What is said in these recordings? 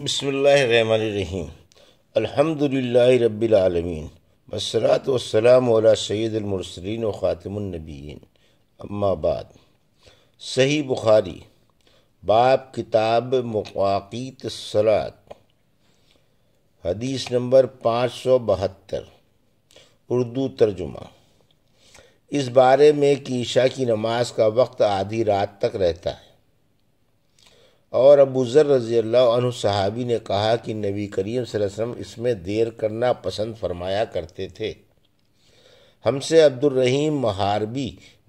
बसमीम अलहमदिल्ला रबालमीन बसरात वसलाम सैदमरसलिन ख़ातमनबीन अम्माबाद सही बुखारी बाप किताब मकवाक़ीत सलात हदीस नंबर पाँच सौ बहत्तर उर्दू तर्जुमा इस बारे में कि ईशा की नमाज का वक्त आधी रात तक रहता है और अबूज़र रज़ी अल्लाह सहाबी ने कहा कि नबी करीम वसल्लम इसमें देर करना पसंद फरमाया करते थे हमसे अब्दुलरहीम महारबी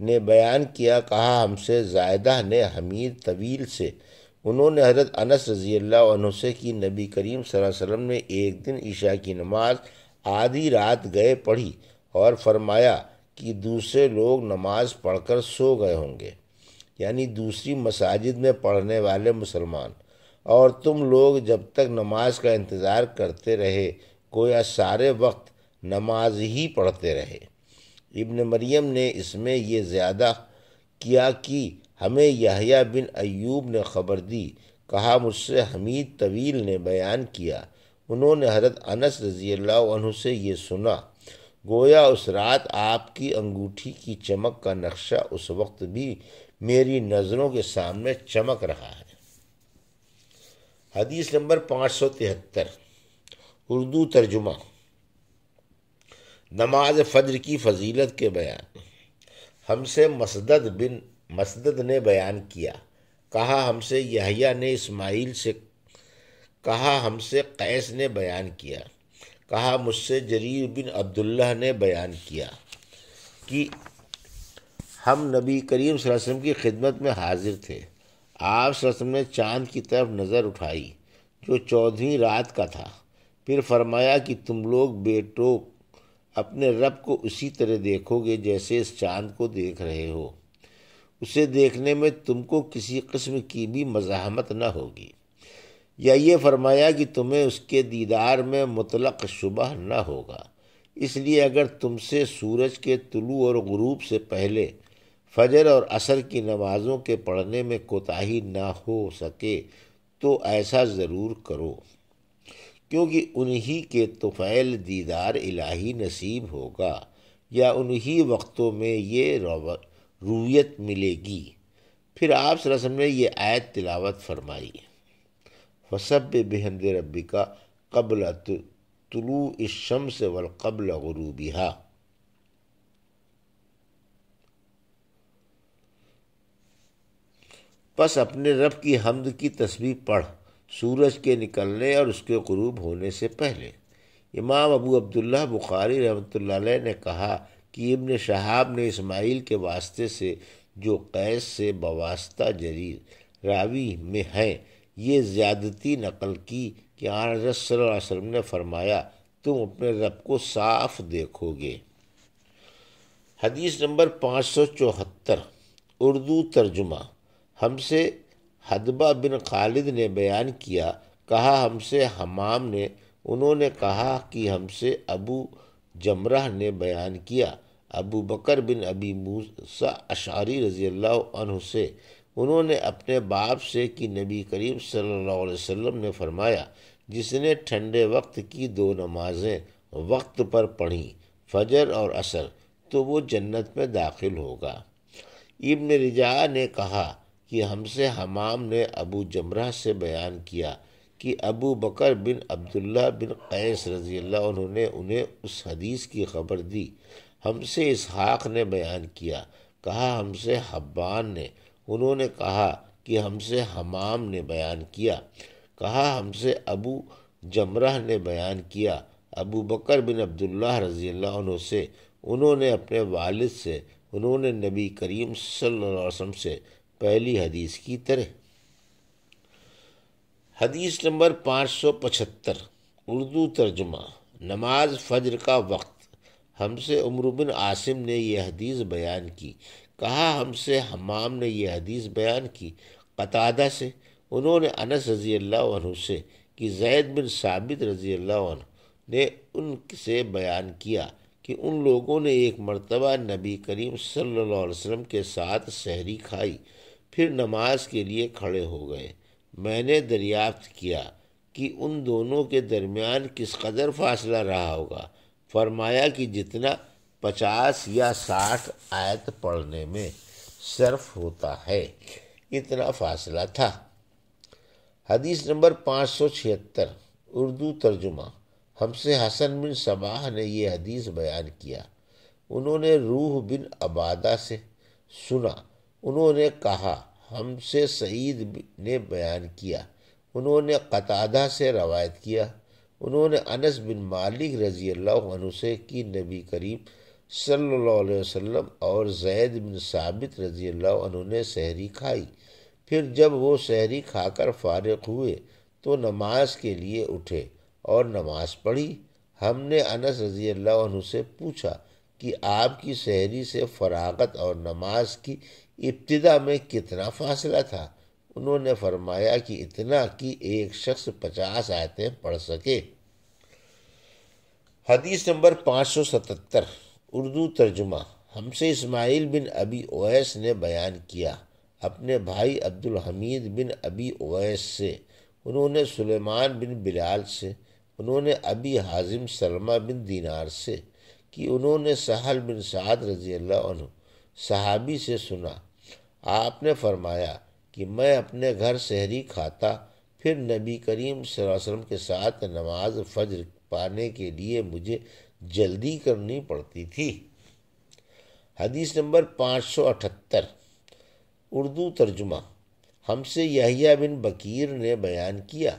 ने बयान किया कहा हमसे जायदा ने हमीद तवील से उन्होंने हजरत अनस रज़ी अल्लाह से कि नबी करीम वसल्लम ने एक दिन ईशा की नमाज आधी रात गए पढ़ी और फरमाया कि दूसरे लोग नमाज पढ़कर सो गए होंगे यानी दूसरी मसाजिद में पढ़ने वाले मुसलमान और तुम लोग जब तक नमाज का इंतज़ार करते रहे गोया सारे वक्त नमाज ही पढ़ते रहे इब्न मरियम ने इसमें ये ज़्यादा किया कि हमें यहया बिन अयूब ने ख़बर दी कहा मुझसे हमीद तवील ने बयान किया उन्होंने हरत अनस रज़ी अल्लाह से ये सुना गोया उस रात आपकी अंगूठी की चमक का नक्शा उस वक्त भी मेरी नज़रों के सामने चमक रहा है हदीस नंबर पाँच सौ तिहत्तर उर्दू तर्जुमा नमाज फ़ज्र की फजीलत के बयान हमसे मसदद बिन मसदद ने बयान किया कहा हमसे यहिया ने इस्माइल से कहा हमसे कैस ने बयान किया कहा मुझसे जरीर बिन अब्दुल्ला ने बयान किया कि हम नबी करीम वसम की खिदमत में हाजिर थे आप वसम ने चांद की तरफ नज़र उठाई जो चौदहवीं रात का था फिर फरमाया कि तुम लोग बेटो अपने रब को उसी तरह देखोगे जैसे इस चांद को देख रहे हो उसे देखने में तुमको किसी किस्म की भी मज़ामत न होगी या ये फरमाया कि तुम्हें उसके दीदार में मुतलक शुबह न होगा इसलिए अगर तुमसे सूरज के तुलू और गुरूब से पहले फजर और असर की नमाज़ों के पढ़ने में कोताही ना हो सके तो ऐसा ज़रूर करो क्योंकि उन्हीं के तुफ़ैल दीदार इलाही नसीब होगा या उन्हीं वक्तों में ये रूयत मिलेगी फिर आप रसम ने यह आयत तिलावत फरमाई फसब बेहद रबी का कबल तुलू इस से वल कबल गरूबिहा बस अपने रब की हमद की तस्वीर पढ़ सूरज के निकलने और उसके गरूब होने से पहले इमाम अबू अब्दुल्ला बुखारी रहमत ने कहा कि इब्न शहाब ने इस्माइल के वास्ते से जो कैस से बवास्ता जरीर रावी में हैं ये ज़्यादती नकल की कि आन ने फरमाया तुम अपने रब को साफ देखोगे हदीस नंबर पाँच सौ चौहत्तर उर्दू तर्जुमा हमसे हदबा बिन खालिद ने बयान किया कहा हमसे हमाम ने उन्होंने कहा कि हमसे अबू जमरह ने बयान किया अबू बकर बिन अबी मूसा अशारी रज़ी अल्लाह से उन्होंने अपने बाप से कि नबी करीम सल्लल्लाहु अलैहि वसल्लम ने फरमाया जिसने ठंडे वक्त की दो नमाज़ें वक्त पर पढ़ी फजर और असर तो वो जन्नत में दाखिल होगा इब्न रिजा ने कहा कि हमसे हमाम ने अबू जमरा से बयान किया कि अबू बकर बिन अब्दुल्ला बिन कैस रजी अल्लाह उन्होंने उन्हें उस हदीस की खबर दी हमसे इसहाक ने बयान किया कहा हमसे हब्बान ने उन्होंने कहा कि हमसे हमाम ने बयान किया कहा हमसे अबू जमरह ने बयान किया अबू बकर बिन अब्दुल्ला रजी अल्लाह से उन्होंने अपने वालिद से उन्होंने नबी करीम सल्लल्लाहु अलैहि वसल्लम से पहली हदीस की तरह हदीस नंबर 575 उर्दू तर्जमा नमाज फजर का वक्त हमसे उम्र बिन आसिम ने यह हदीस बयान की कहा हमसे हमाम ने यह हदीस बयान की कतादा से उन्होंने अनस रज़ी अल्लाह से कि जैद बिन साबित रज़ी अल्लाह ने उनसे बयान किया कि उन लोगों ने एक मरतबा नबी करीम सल्लल्लाहु अलैहि वसल्लम के साथ सहरी खाई फिर नमाज के लिए खड़े हो गए मैंने दरियाफ्त किया कि उन दोनों के दरमियान किस कदर फासला रहा होगा फरमाया कि जितना पचास या साठ आयत पढ़ने में सर्फ होता है इतना फासला था हदीस नंबर पाँच सौ छिहत्तर उर्दू तर्जुमा हमसे हसन बिन सबाह ने यह हदीस बयान किया उन्होंने रूह बिन अबादा से सुना उन्होंने कहा हमसे सईद ने बयान किया उन्होंने कतादा से रवायत किया उन्होंने अनस बिन मालिक रजी अल्लाह से कि नबी करीम सल्लल्लाहु अलैहि वसल्लम और जैद बिन साबित रजी अल्लाह ने सहरी खाई फिर जब वो सहरी खाकर फारग हुए तो नमाज के लिए उठे और नमाज पढ़ी हमने अनस रजी अल्लाह से पूछा कि आपकी शहरी से फरागत और नमाज की इब्तदा में कितना फासला था उन्होंने फरमाया कि इतना कि एक शख्स पचास आयतें पढ़ सके हदीस नंबर पाँच सौ सतहत्तर उर्दू तर्जुमा हमसे इस्माइल बिन अबी ओएस ने बयान किया अपने भाई Abdul Hamid bin Abi Uwais से उन्होंने सुलेमान बिन बिलाल से उन्होंने अबी हाजिम सलमा बिन दीनार से कि उन्होंने सहल बिन साद रजी अल्लाह सहाबी से सुना आपने फरमाया कि मैं अपने घर सहरी खाता फिर नबी करीम वसल्लम के साथ नमाज फज्र पाने के लिए मुझे जल्दी करनी पड़ती थी हदीस नंबर 578 उर्दू तर्जुमा हमसे यहिया बिन बकीर ने बयान किया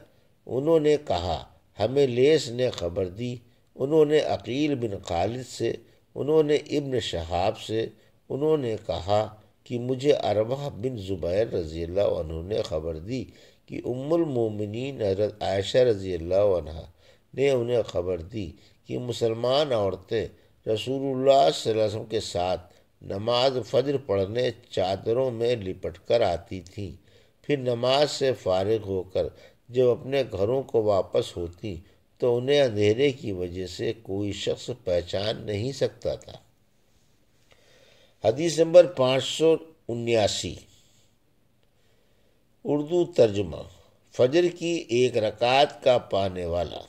उन्होंने कहा हमें लेस ने खबर दी उन्होंने अकील बिन खालिद से उन्होंने इब्न शहाब से उन्होंने कहा कि मुझे अरबा बिन ज़ुबैर रज़ी ने ख़बर दी कि उम्मुलमोमिन आयशा रज़ी अल्लाह ने उन्हें ख़बर दी कि मुसलमान औरतें रसूल वसम के साथ नमाज फजर पढ़ने चादरों में लिपट कर आती थीं फिर नमाज से फारग होकर जब अपने घरों को वापस होती तो उन्हें अंधेरे की वजह से कोई शख्स पहचान नहीं सकता था हदीस नंबर पाँच सौ उन्यासी उर्दू तर्जमा फजर की एक रकात का पाने वाला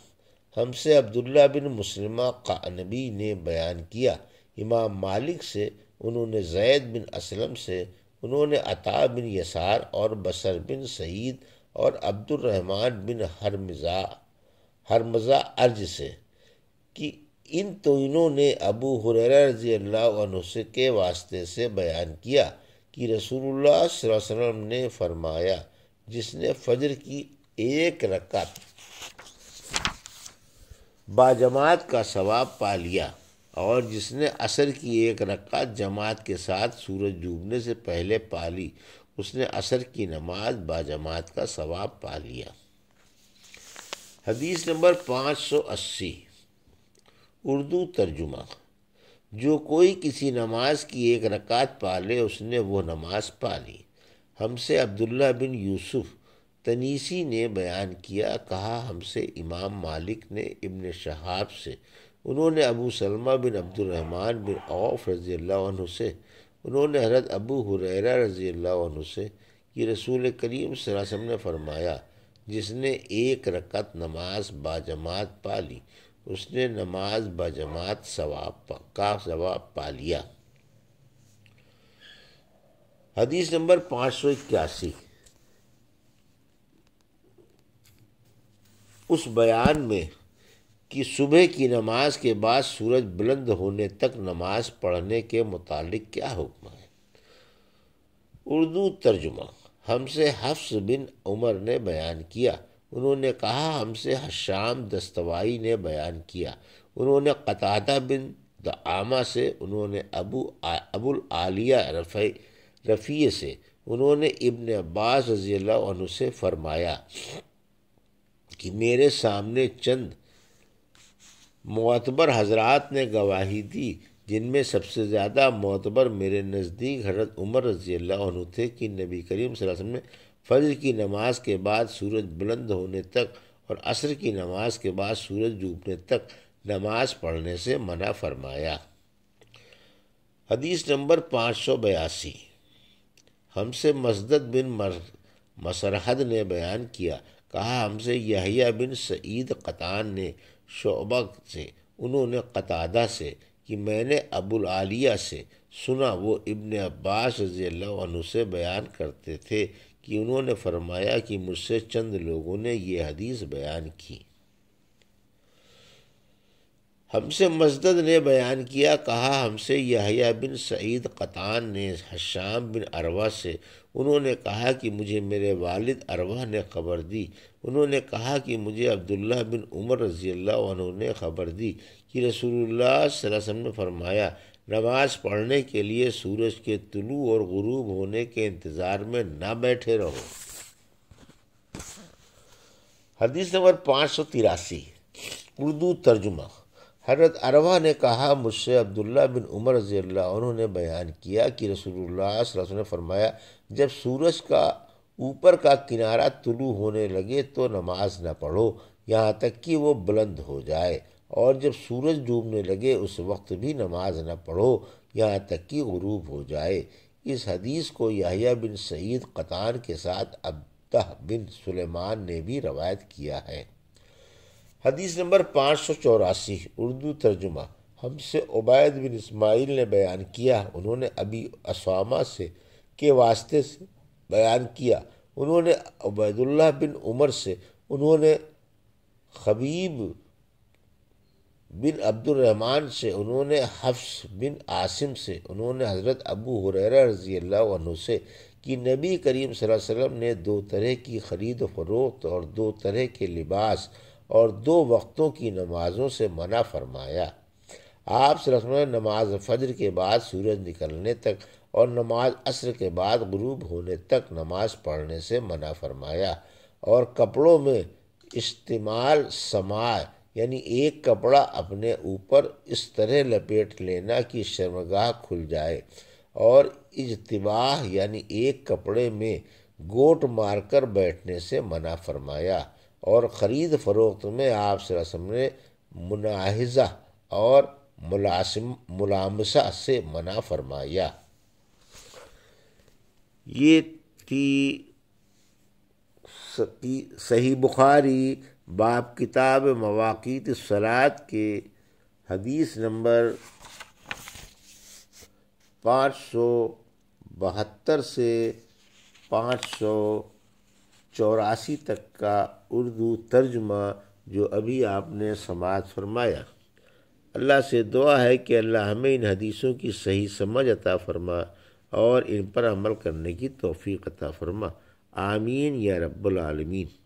हमसे अब्दुल्ला बिन मुसलमा कानबी ने बयान किया इमाम मालिक से उन्होंने जैद बिन असलम से उन्होंने अता बिन यसार और बसर बिन सईद और अब्दुलरहमान बिन हरमिज़ा हरमजा अर्ज से कि इन तोइनों ने अबू हुररा रजी अल्लाह के वास्ते से बयान किया कि रसूलुल्लाह वसल्लम ने फरमाया जिसने फजर की एक रकत बाजमात का सवाब पा लिया और जिसने असर की एक रकत जमात के साथ सूरज डूबने से पहले पा ली उसने असर की नमाज बाजमात का सवाब पा लिया हदीस नंबर पाँच सौ अस्सी उर्दू तर्जुमा जो कोई किसी नमाज की एक रकात ले उसने वो नमाज पाली हमसे अब्दुल्ला बिन यूसुफ तनीसी ने बयान किया कहा हमसे इमाम मालिक ने इब्न शहाब से उन्होंने Abu Salama bin Abdulrahman bin Auf रज़ी अल्लाह से उन्होंने हजरत अबू हुरैरा रज़ी अल्लाह से कि रसूल करीम वसम ने फरमाया जिसने एक रकत नमाज बाजमात पा ली उसने नमाज बाजमात सवाब का सवाब पा लिया हदीस नंबर पाँच सौ इक्यासी उस बयान में कि सुबह की नमाज के बाद सूरज बुलंद होने तक नमाज पढ़ने के मुतालिक क्या हुक्म है उर्दू तर्जुमा हमसे हफ्स बिन उमर ने बयान किया उन्होंने कहा हमसे हशाम दस्तवाई ने बयान किया उन्होंने कतादा बिन द आमा से उन्होंने अबू अबुल आलिया रफ़ी रफ़ी से उन्होंने इब्न अब्बास रजी से फरमाया कि मेरे सामने चंद मतबर हजरात ने गवाही दी जिनमें सबसे ज़्यादा मोतबर मेरे नज़दीक हजरत उमर रजी अल्लाह थे कि नबी करीम वसल्लम ने फजर की नमाज के बाद सूरज बुलंद होने तक और असर की नमाज के बाद सूरज डूबने तक नमाज पढ़ने से मना फरमाया हदीस नंबर पाँच सौ बयासी हमसे मस्जद बिन मर मसरहद ने बयान किया कहा हमसे यहिया बिन सईद कतान ने शोबक से उन्होंने कतादा से कि मैंने अबुल आलिया से सुना वो इब्न अब्बास रज़ी अल्लाह से बयान करते थे कि उन्होंने फरमाया कि मुझसे चंद लोगों ने यह हदीस बयान की हमसे मस्जद ने बयान किया कहा हमसे यहया बिन सईद कतान ने हशाम बिन अरवा से उन्होंने कहा कि मुझे मेरे वालिद अरवा ने खबर दी उन्होंने कहा कि मुझे अब्दुल्ला बिन उमर रज़ी अल्लाह ने खबर दी कि रसूलुल्लाह वसल्लम ने फरमाया नमाज पढ़ने के लिए सूरज के तुलू और गुरूब होने के इंतज़ार में ना बैठे रहो हदीस नंबर पाँच सौ तिरासी उर्दू तर्जुमा हजरत अरवा ने कहा मुझसे अब्दुल्ला बिन उमर रजी उन्होंने बयान किया कि रसूलुल्लाह वसल्लम ने फरमाया जब सूरज का ऊपर का किनारा तुलू होने लगे तो नमाज ना पढ़ो यहाँ तक कि वो बुलंद हो जाए और जब सूरज डूबने लगे उस वक्त भी नमाज न पढ़ो यहाँ तक कि गरूब हो जाए इस हदीस को याहिया बिन सईद कतान के साथ अब्दह बिन सुलेमान ने भी रवायत किया है हदीस नंबर पाँच सौ चौरासी उर्दू तर्जुमा हमसे उबैद बिन इस्माइल ने बयान किया उन्होंने अभी असामा से के वास्ते से बयान किया उन्होंने उबैदुल्ला बिन उमर से उन्होंने खबीब बिन अब्दुलरहमान से उन्होंने हफ्स बिन आसिम से उन्होंने हज़रत अबू हुरर रज़ी अल्लाह से कि नबी करीम वसल्लम ने दो तरह की ख़रीद फरोख्त और दो तरह के लिबास और दो वक्तों की नमाज़ों से मना फरमाया आप ने नमाज फजर के बाद सूरज निकलने तक और नमाज असर के बाद गुरूब होने तक नमाज पढ़ने से मना फरमाया और कपड़ों में इस्तेमाल समाय यानी एक कपड़ा अपने ऊपर इस तरह लपेट लेना कि शर्मगाह खुल जाए और इजतबाह यानी एक कपड़े में गोट मारकर बैठने से मना फरमाया और ख़रीद फरोख्त में आप सरसम ने मुनाजा और मुलासम मुलामसा से मना फरमाया ये थी सही बुखारी बाप किताब मवाक़ीत सलात के हदीस नंबर पाँच सौ बहत्तर से पाँच सौ चौरासी तक का उर्दू तर्जमा जो अभी आपने समाज फरमाया अल्लाह से दुआ है कि अल्लाह हमें इन हदीसों की सही समझ अता फरमा और इन पर अमल करने की तोफ़ी अता फरमा आमीन या रब्बुल आलमीन